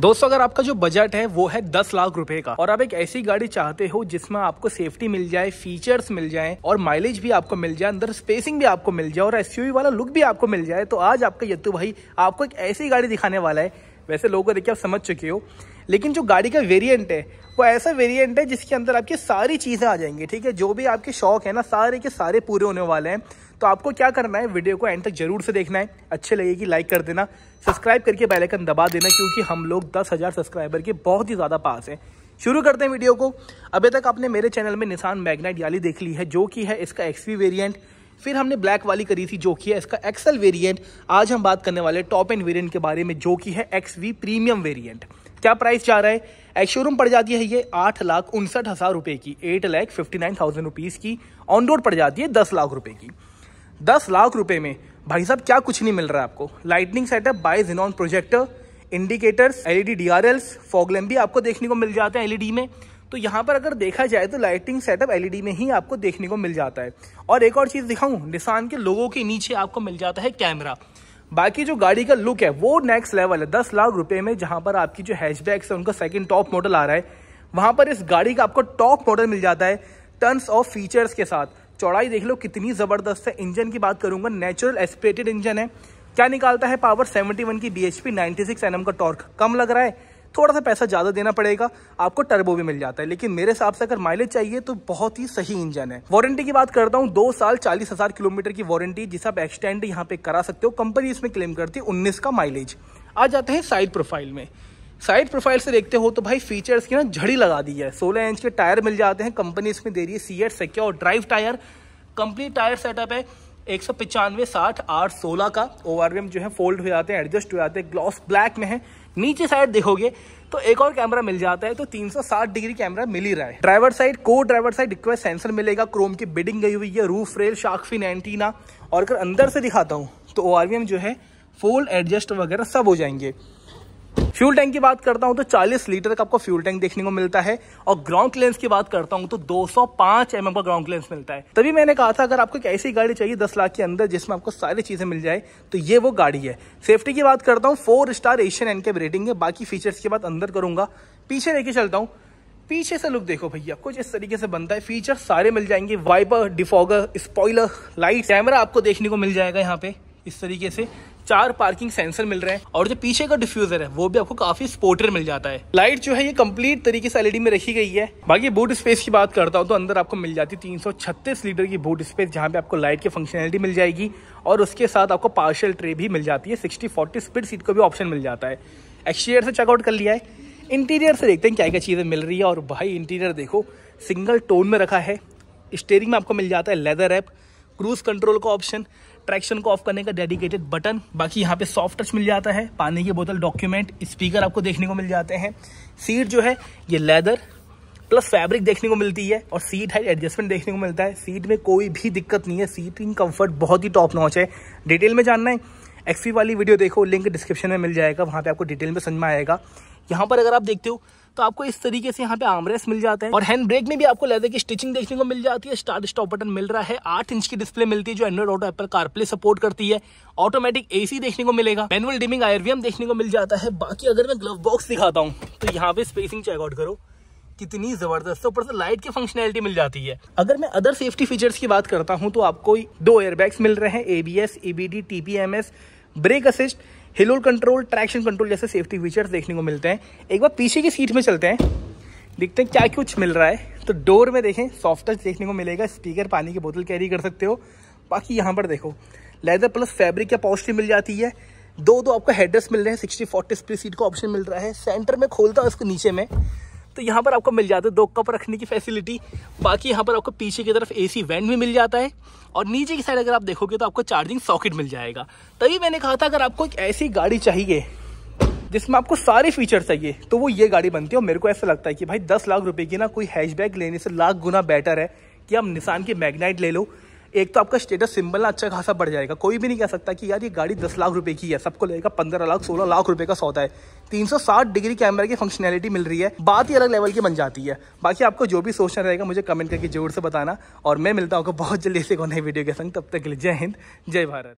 दोस्तों अगर आपका जो बजट है वो है दस लाख रुपए का और आप एक ऐसी गाड़ी चाहते हो जिसमें आपको सेफ्टी मिल जाए फीचर्स मिल जाए और माइलेज भी आपको मिल जाए अंदर स्पेसिंग भी आपको मिल जाए और एस वाला लुक भी आपको मिल जाए तो आज आपका यत्तू भाई आपको एक ऐसी गाड़ी दिखाने वाला है वैसे लोगों को देखिए आप समझ चुके हो लेकिन जो गाड़ी का वेरिएंट है वो ऐसा वेरिएंट है जिसके अंदर आपकी सारी चीज़ें आ जाएंगी ठीक है जो भी आपके शौक है ना सारे के सारे पूरे होने वाले हैं तो आपको क्या करना है वीडियो को एंड तक जरूर से देखना है अच्छे लगेगी लाइक कर देना सब्सक्राइब करके बेल आइकन दबा देना क्योंकि हम लोग दस हज़ार सब्सक्राइबर के बहुत ही ज़्यादा पास हैं शुरू करते हैं वीडियो को अभी तक आपने मेरे चैनल में निशान मैग्नाइट याली देख ली है जो कि है इसका एक्सवी वेरिएंट फिर हमने ब्लैक वाली करी थी जो कि है इसका एक्सल वेरिएंट आज हम बात करने वाले टॉप एंड वेरिएंट के बारे में जो कि है एक्स प्रीमियम वेरिएंट क्या प्राइस जा रहा है एक्स शोरूम पड़ जाती है ये आठ लाख उनसठ हज़ार रुपये की eight lakh fifty nine thousand rupees की ऑन रोड पड़ जाती है दस लाख रुपये की दस लाख रुपए में भाई साहब क्या कुछ नहीं मिल रहा है आपको lightning setup by xenon projector indicators LED DRLs fog lamp भी आपको देखने को मिल जाते हैं एलईडी में तो यहाँ पर अगर देखा जाए तो लाइटिंग सेटअप एलईडी में ही आपको देखने को मिल जाता है और एक और चीज़ दिखाऊँ निशान के लोगों के नीचे आपको मिल जाता है कैमरा बाकी जो गाड़ी का लुक है वो नेक्स्ट लेवल है दस लाख रुपए में जहाँ पर आपकी जो हैचबैक्स है उनका सेकंड टॉप मॉडल आ रहा है वहाँ पर इस गाड़ी का आपको टॉप मॉडल मिल जाता है टर्न्स ऑफ फीचर्स के साथ चौड़ाई देख लो कितनी ज़बरदस्त है इंजन की बात करूंगा नेचुरल एस्पिरेटेड इंजन है क्या निकालता है पावर 71 की B H P ninety six का टॉर्क कम लग रहा है थोड़ा सा पैसा ज़्यादा देना पड़ेगा आपको टर्बो भी मिल जाता है लेकिन मेरे हिसाब से अगर माइलेज चाहिए तो बहुत ही सही इंजन है वारंटी की बात करता हूँ दो साल चालीस हज़ार किलोमीटर की वारंटी जिसे आप एक्सटेंड यहाँ पे करा सकते हो कंपनी इसमें क्लेम करती है उन्नीस का माइलेज आ जाते हैं साइड प्रोफाइल में साइड प्रोफाइल से देखते हो तो भाई फीचर्स की ना झड़ी लगा दी है सोलह इंच के टायर मिल जाते हैं कंपनी इसमें दे रही है CEAT secure drive tyre company tyre setup है एक सौ पचानवे साठ आठ सोलह का एम जो है फोल्ड हो जाते हैं एडजस्ट हो जाते हैं ग्लॉस ब्लैक में है नीचे साइड देखोगे तो एक और कैमरा मिल जाता है तो 360 डिग्री कैमरा मिल ही रहा है ड्राइवर साइड को ड्राइवर साइड रिक्वेस्ट सेंसर मिलेगा क्रोम की बिडिंग गई हुई है रूफ रेल शार्क नाइनटीना एंटीना और अगर अंदर से दिखाता हूँ तो ओ जो है फोल्ड एडजस्ट वगैरह सब हो जाएंगे फ्यूल टैंक की बात करता हूं तो 40 लीटर का आपको फ्यूल टैंक देखने को मिलता है और ग्राउंड क्लेंस की बात करता हूं तो 205 एमएम का ग्राउंड क्लेंस मिलता है तभी मैंने कहा था अगर आपको एक ऐसी गाड़ी चाहिए दस लाख के अंदर जिसमें आपको सारी चीजें मिल जाए तो ये वो गाड़ी है सेफ्टी की बात करता हूँ four star Asian NCAP rating है बाकी फीचर्स की बात अंदर करूंगा पीछे लेके चलता हूँ पीछे से लुक देखो भैया कुछ इस तरीके से बनता है फीचर सारे मिल जाएंगे wiper defogger spoiler light camera आपको देखने को मिल जाएगा यहाँ पे इस तरीके से चार पार्किंग सेंसर मिल रहे हैं और जो पीछे का डिफ्यूजर है वो भी आपको काफी स्पोर्टर मिल जाता है लाइट जो है ये कंप्लीट तरीके से एलईडी e में रखी गई है बाकी बूट स्पेस की बात करता हूँ तो अंदर आपको मिल जाती है तीन लीटर की बूट स्पेस जहाँ पे आपको लाइट की फंक्शनलिटी मिल जाएगी और उसके साथ आपको पार्शल ट्रे भी मिल जाती है सिक्सटी फोर्टी स्पीड सीट का भी ऑप्शन मिल जाता है एक्सटीरियर से चेकआउट कर लिया है इंटीरियर से देखते हैं क्या क्या चीज़ें मिल रही है और भाई इंटीरियर देखो सिंगल टोन में रखा है स्टेयरिंग में आपको मिल जाता है लेदर ऐप क्रूज कंट्रोल का ऑप्शन ट्रैक्शन को ऑफ करने का डेडिकेटेड बटन बाकी यहाँ पे सॉफ्ट टच मिल जाता है पानी की बोतल डॉक्यूमेंट स्पीकर आपको देखने को मिल जाते हैं सीट जो है ये लेदर प्लस फैब्रिक देखने को मिलती है और सीट हाइट एडजस्टमेंट देखने को मिलता है सीट में कोई भी दिक्कत नहीं है सीटिंग कंफर्ट बहुत ही टॉप नॉच है डिटेल में जानना है एक्सपी वाली वीडियो देखो लिंक डिस्क्रिप्शन में मिल जाएगा वहाँ पे आपको डिटेल में समझ में आएगा यहाँ पर अगर आप देखते हो तो आपको इस तरीके से यहाँ पे आमरेस मिल जाता है और हैंड ब्रेक में भी आपको लेदर की स्टिचिंग देखने को मिल जाती है स्टार्ट स्टॉप बटन मिल रहा है आठ इंच की डिस्प्ले मिलती है जो Android Auto Apple CarPlay support करती है ऑटोमेटिक एसी देखने को मिलेगा मैनुअल डिमिंग आयरवीएम देखने को मिल जाता है बाकी अगर मैं ग्लव बॉक्स दिखाता हूँ तो यहाँ पे स्पेसिंग चेकआउट करो कितनी जबरदस्त ऊपर से लाइट की फंक्शनैलिटी मिल जाती है अगर मैं अदर सेफ्टी फीचर्स की बात करता हूँ तो आपको दो एयरबैग्स मिल रहे हैं ABS EBD TPMS brake assist hill hold control traction control जैसे सेफ्टी फीचर्स देखने को मिलते हैं एक बार पीछे की सीट में चलते हैं देखते हैं क्या कुछ मिल रहा है तो डोर में देखें सॉफ्ट टच देखने को मिलेगा स्पीकर पानी की बोतल कैरी कर सकते हो बाकी यहाँ पर देखो लेदर प्लस फैब्रिक या पॉजिटिव मिल जाती है दो दो आपको हेडर्स मिल रहे हैं सिक्सटी फोर्टी स्प्री सीट का ऑप्शन मिल रहा है सेंटर में खोलता है उसके नीचे में तो यहाँ पर आपको मिल जाता है दो कप रखने की फैसिलिटी बाकी यहाँ पर आपको पीछे की तरफ एसी वैन भी मिल जाता है और नीचे की साइड अगर आप देखोगे तो आपको चार्जिंग सॉकेट मिल जाएगा तभी मैंने कहा था अगर आपको एक ऐसी गाड़ी चाहिए जिसमें आपको सारे फीचर चाहिए तो वो ये गाड़ी बनती है और मेरे को ऐसा लगता है कि भाई दस लाख रुपए की ना कोई हैचबैक लेने से लाख गुना बेटर है कि आप निशान की मैगनाइट ले लो एक तो आपका स्टेटस सिंबल ना अच्छा खासा बढ़ जाएगा कोई भी नहीं कह सकता कि यार ये गाड़ी दस लाख रुपए की है सबको लगेगा पंद्रह लाख सोलह लाख रुपए का सौदा है तीन सौ साठ डिग्री कैमरा की फंक्शनैलिटी मिल रही है बात ही अलग लेवल की बन जाती है बाकी आपको जो भी सोचना रहेगा मुझे कमेंट करके जरूर से बताना और मैं मिलता हूँ बहुत जल्दी से एक नई वीडियो के संग तब तक के लिए जय हिंद जय भारत